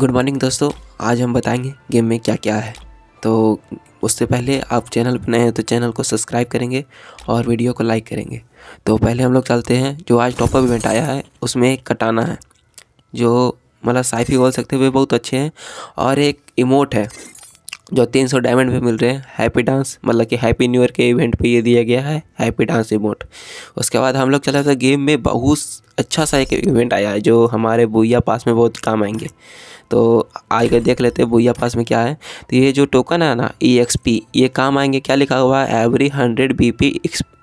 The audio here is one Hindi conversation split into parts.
गुड मॉर्निंग दोस्तों आज हम बताएंगे गेम में क्या क्या है तो उससे पहले आप चैनल पर नए हैं तो चैनल को सब्सक्राइब करेंगे और वीडियो को लाइक करेंगे तो पहले हम लोग चलते हैं जो आज टॉपअप इवेंट आया है उसमें एक कटाना है जो मतलब साइफी बोल सकते हुए बहुत अच्छे हैं और एक इमोट है जो 300 डायमंड पे मिल रहे हैं हैप्पी डांस मतलब कि हैप्पी न्यू ईयर के इवेंट पे ये दिया गया है हैप्पी डांस इमोट उसके बाद हम लोग चला था गेम में बहुत अच्छा सा एक इवेंट आया है जो हमारे भूया पास में बहुत काम आएंगे तो आगे देख लेते हैं भूया पास में क्या है तो ये जो टोकन है ना ई एक्स पी ये काम आएंगे क्या लिखा हुआ है every hundred B P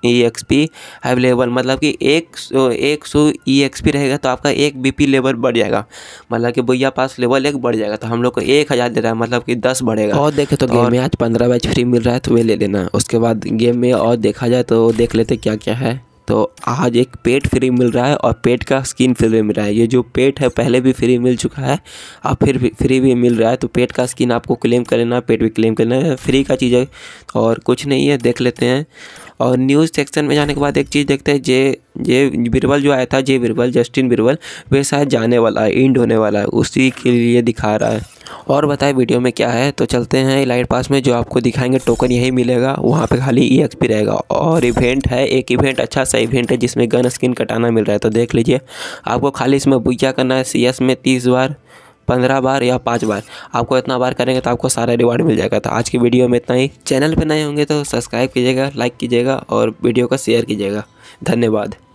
E X P available मतलब कि एक सौ एक सौ ई एक्स पी रहेगा तो आपका एक बी पी लेवल बढ़ जाएगा मतलब कि भैया पास लेवल एक बढ़ जाएगा तो हम लोग को एक हज़ार दे रहा है मतलब कि दस बढ़ेगा और देखे तो गेम में आज पंद्रह बैच फ्री मिल रहा है तो वे ले लेना उसके बाद गेम में और देखा जाए तो देख लेते क्या क्या है तो आज एक पेट फ्री मिल रहा है और पेट का स्किन फ्री मिल रहा है ये जो पेट है पहले भी फ्री मिल चुका है और फिर भी फ्री भी मिल रहा है तो पेट का स्किन आपको क्लेम कर लेना पेट भी क्लेम कर है फ्री का चीज़ है और कुछ नहीं है देख लेते हैं और न्यूज़ सेक्शन में जाने के बाद एक चीज़ देखते हैं जे जे बिरबल जो आया था जे बिरबल जस्टिन बिरबल वे शायद जाने वाला है इंड होने वाला है उसी के लिए दिखा रहा है और बताएं वीडियो में क्या है तो चलते हैं इलाइट पास में जो आपको दिखाएंगे टोकन यही मिलेगा वहाँ पर खाली ई e एक्स रहेगा और इवेंट है एक इवेंट अच्छा सा इवेंट है जिसमें गन स्किन कटाना मिल रहा है तो देख लीजिए आपको खाली इसमें बुझा करना है सी में तीस बार पंद्रह बार या पाँच बार आपको इतना बार करेंगे तो आपको सारा रिवार्ड मिल जाएगा तो आज की वीडियो में इतना ही चैनल पर नए होंगे तो सब्सक्राइब कीजिएगा लाइक कीजिएगा और वीडियो का शेयर कीजिएगा धन्यवाद